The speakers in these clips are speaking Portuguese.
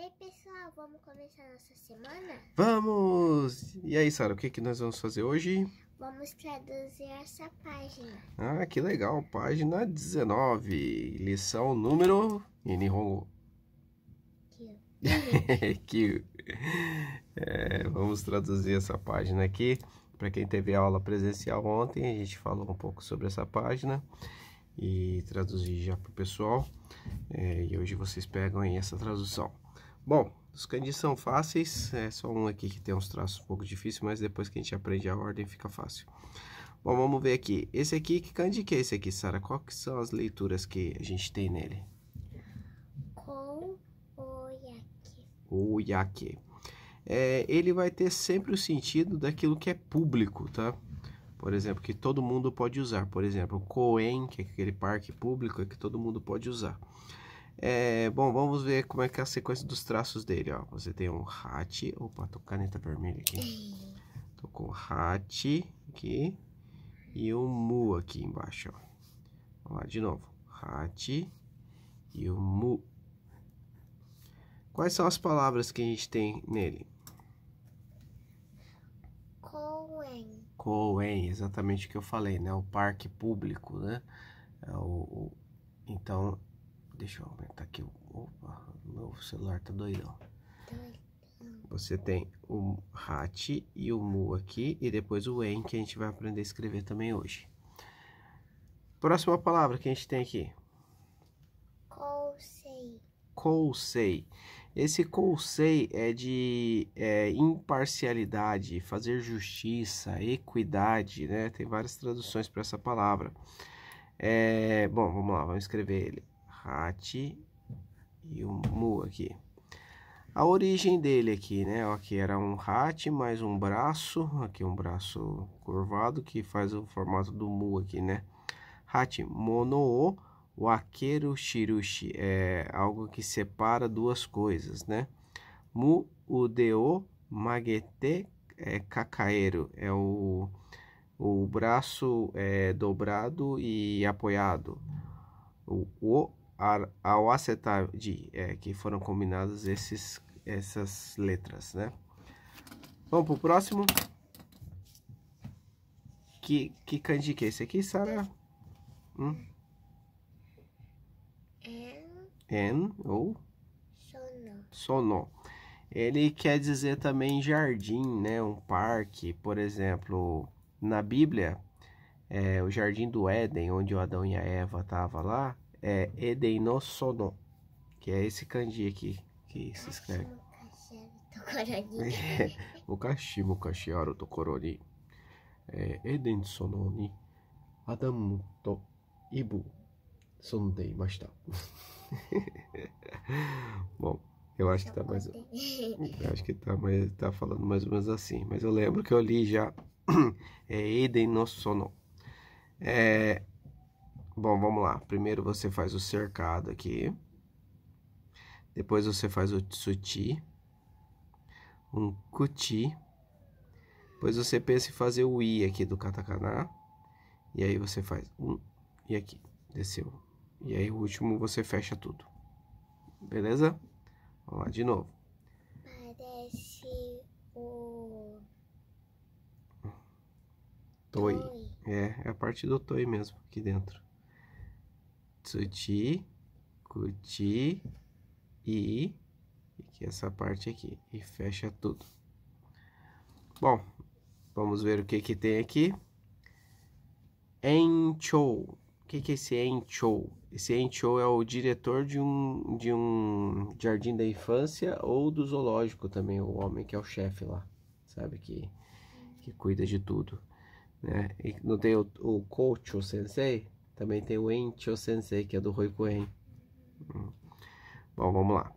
E aí, pessoal, vamos começar a nossa semana? Vamos! E aí, Sara, o que, que nós vamos fazer hoje? Vamos traduzir essa página. Ah, que legal! Página 19, lição número... Nihongo. Kyu. é, vamos traduzir essa página aqui. Para quem teve aula presencial ontem, a gente falou um pouco sobre essa página e traduzir já para o pessoal. É, e hoje vocês pegam aí essa tradução. Bom, os candis são fáceis, é só um aqui que tem uns traços um pouco difíceis, mas depois que a gente aprende a ordem fica fácil. Bom, vamos ver aqui. Esse aqui, que candi que é esse aqui, Sara? Quais são as leituras que a gente tem nele? Com o iaque. O iaque. É, ele vai ter sempre o sentido daquilo que é público, tá? Por exemplo, que todo mundo pode usar. Por exemplo, o Coen, que é aquele parque público é que todo mundo pode usar. É, bom, vamos ver como é que é a sequência dos traços dele, ó. Você tem um hat, opa, tô caneta vermelha aqui. Tô com hat aqui e um mu aqui embaixo, ó. Vamos lá de novo. Hat e o mu. Quais são as palavras que a gente tem nele? Coen. Coen, exatamente o que eu falei, né? O parque público, né? É o, o, então, Deixa eu aumentar aqui. Opa, meu celular tá doidão. Você tem o hat e o mu aqui e depois o en que a gente vai aprender a escrever também hoje. Próxima palavra que a gente tem aqui. Cousei. Cousei. Esse cousei é de é, imparcialidade, fazer justiça, equidade, né? Tem várias traduções para essa palavra. É, bom, vamos lá, vamos escrever ele. Hat e o Mu aqui. A origem dele aqui, né? Aqui era um hat mais um braço, aqui um braço curvado que faz o formato do Mu aqui, né? Hat mono o wakeru shirushi é algo que separa duas coisas, né? Mu udeo magete é, kakaeru é o o braço é, dobrado e apoiado. O, o ao acetar de é, que foram combinadas esses essas letras, né? Vamos pro próximo. Que que kanji que é esse aqui, Sara? Hum? En. En ou sono. Sono. Ele quer dizer também jardim, né? Um parque, por exemplo, na Bíblia, é, o jardim do Éden, onde o Adão e a Eva estavam lá, é sono, que é esse kanji aqui que se escreve. Mukashi Mukashi Aru Tokoroni Eden Sono ni Adamu to é Ibu Sondei Mashita. Bom, eu acho que tá mais. Eu acho que tá, mais, tá falando mais ou menos assim. Mas eu lembro que eu li já. é Eden no Sono. É, Bom, vamos lá. Primeiro você faz o cercado aqui. Depois você faz o tsuti. Um kuti. Depois você pensa em fazer o i aqui do katakana. E aí você faz um e aqui. Desceu. E aí o último você fecha tudo. Beleza? Vamos lá de novo. Parece o... Toi. toi. É, é a parte do toi mesmo aqui dentro tsuchi, Kuti i, e que essa parte aqui, e fecha tudo. Bom, vamos ver o que que tem aqui. Enchou. O que que é esse enchou? Esse enchou é o diretor de um, de um jardim da infância ou do zoológico também, o homem que é o chefe lá, sabe, que, que cuida de tudo. Né? E não tem o, o coach, o sensei? Também tem o Encho Sensei, que é do Rui hum. Bom, vamos lá.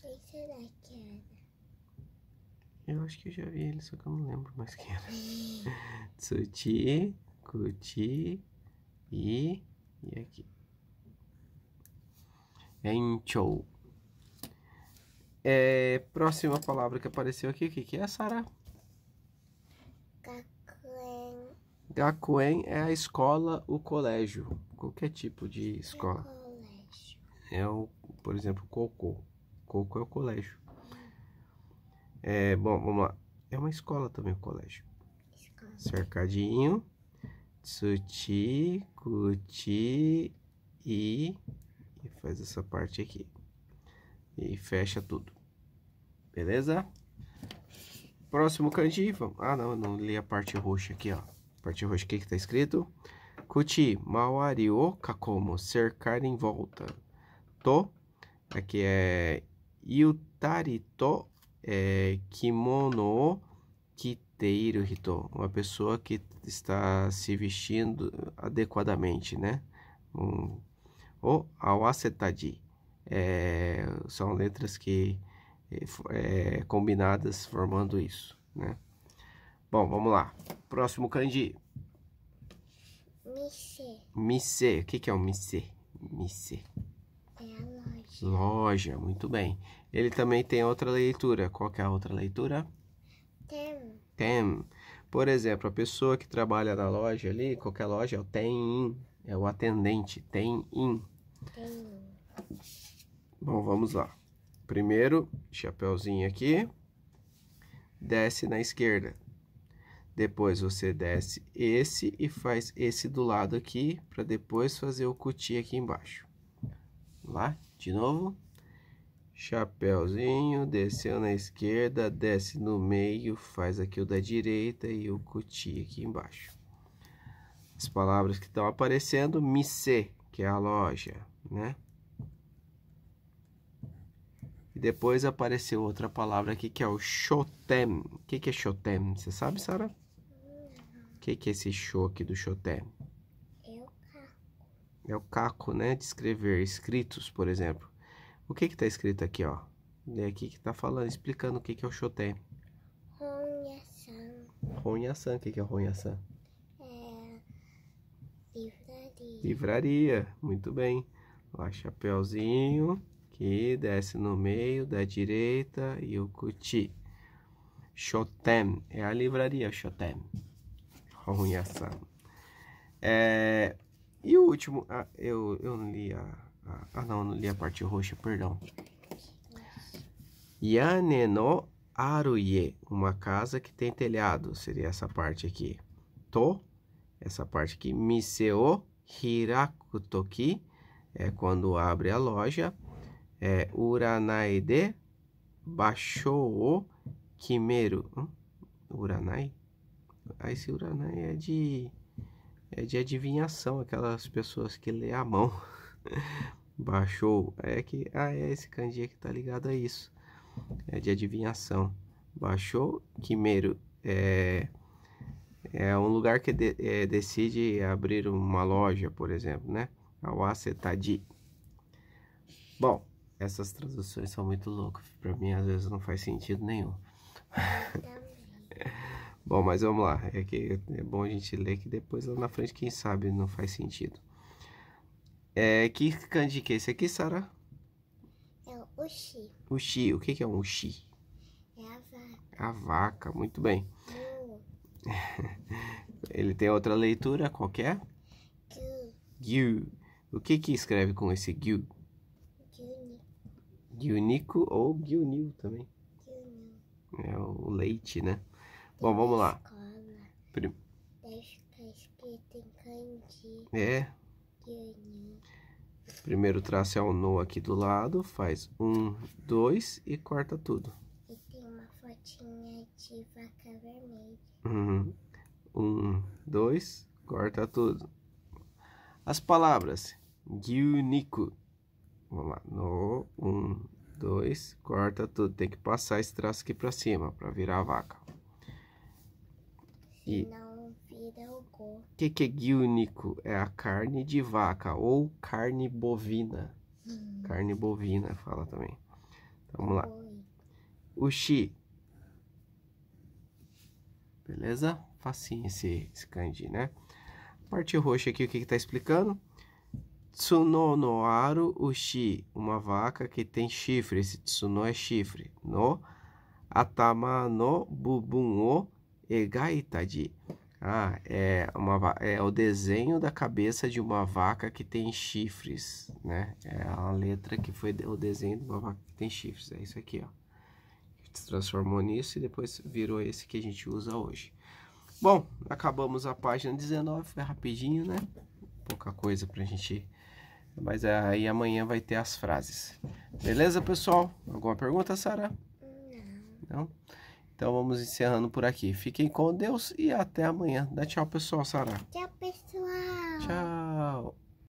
Quem será que era? Eu acho que eu já vi ele, só que eu não lembro mais quem era. Tsuchi, Kuti e. E aqui. Encho. É, próxima palavra que apareceu aqui, o que, que é, Sara? Gakuen é a escola, o colégio. Qualquer tipo de é escola. É, é o, por exemplo, Cocô. Cocô é o colégio. É, bom, vamos lá. É uma escola também o colégio. Escola. Cercadinho. Tsuti, Kuti e, e faz essa parte aqui. E fecha tudo. Beleza? Próximo cantinho. Ah, não, eu não li a parte roxa aqui, ó parte roxa, o que está escrito? Kuti, mawari o kakomo, cercar em volta. To, aqui é yutari to é, kimono o kiteiro hito. Uma pessoa que está se vestindo adequadamente, né? Um, o awasetadi. É, são letras que é, é combinadas formando isso, né? Bom, vamos lá. Próximo kanji. Mise. O que, que é o um mise? É a loja. Loja, muito bem. Ele também tem outra leitura. Qual é a outra leitura? Tem. Tem. Por exemplo, a pessoa que trabalha na loja ali, qualquer loja, é o tem, é o atendente, tem in. Tem. Bom, vamos lá. Primeiro, chapéuzinho aqui, desce na esquerda, depois você desce esse e faz esse do lado aqui, para depois fazer o cuti aqui embaixo. Lá, de novo. Chapeuzinho, desceu na esquerda, desce no meio, faz aqui o da direita e o cuti aqui embaixo. As palavras que estão aparecendo, Missê, que é a loja, né? E depois apareceu outra palavra aqui que é o shotem. O que, que é shotem? Você sabe, Sara? que, que é esse show aqui do Xoté? É o caco. É o caco, né? De escrever escritos, por exemplo. O que que tá escrito aqui, ó? É aqui que tá falando, explicando o que que é o Xoté. Ronha-san. O que que é ronha É... Livraria. Livraria. Muito bem. Lá chapéuzinho. que desce no meio, da direita e o cuti. Shotem é a livraria Shotem. Tom a É, e o último, ah, eu, eu não li a, Ah, não, não li a parte roxa, perdão. Yaneno no Aruye, uma casa que tem telhado, seria essa parte aqui. To, essa parte aqui. Miseo Hirakutoki, é quando abre a loja. É, uranaide Bashou Kimeru. Hum? Uranai? A Isilranai né? é de é de adivinhação, aquelas pessoas que lê a mão. Baixou, é que ah, é esse candia que tá ligado a isso. É de adivinhação. Baixou, Quimero é é um lugar que de, é, decide abrir uma loja, por exemplo, né? Ao acetadi. Tá Bom, essas traduções são muito loucas. Para mim, às vezes, não faz sentido nenhum. Bom, mas vamos lá. É, que é bom a gente ler que depois lá na frente, quem sabe, não faz sentido. É, que kanji que é esse aqui, Sara? É o ushi. Ushi. O que, que é um Xi? É a vaca. É a vaca, muito bem. Gyu. Ele tem outra leitura qualquer? Gyu. Gyu. O que que escreve com esse gyu? Gyu. Gyunico ou gyunil também. Gyunil. É o leite, né? Bom, vamos lá. Prim... É. Primeiro traço é o no aqui do lado, faz um, dois e corta tudo. E tem uma fotinha de vaca vermelha. Uhum. Um, dois, corta tudo. As palavras. Gyuniku. Vamos lá. No, um, dois, corta tudo. Tem que passar esse traço aqui pra cima, pra virar a vaca. E não virou. que é, é a carne de vaca ou carne bovina. Hum. Carne bovina fala também. Então, vamos lá. O chi. Beleza? Facinho esse, esse kanji, né? A parte roxa aqui, o que está explicando? Tsuno no aru ushi, uma vaca que tem chifre. Esse tsuno é chifre. No atama no bubun o Egaitaji. Ah, é, uma, é o desenho da cabeça de uma vaca que tem chifres, né? É a letra que foi o desenho de uma vaca que tem chifres. É isso aqui, ó. Se transformou nisso e depois virou esse que a gente usa hoje. Bom, acabamos a página 19, foi rapidinho, né? Pouca coisa pra gente... Mas aí amanhã vai ter as frases. Beleza, pessoal? Alguma pergunta, Sara? Não. Não? Então vamos encerrando por aqui. Fiquem com Deus e até amanhã. Dá tchau, pessoal, Sara. Tchau, pessoal. Tchau.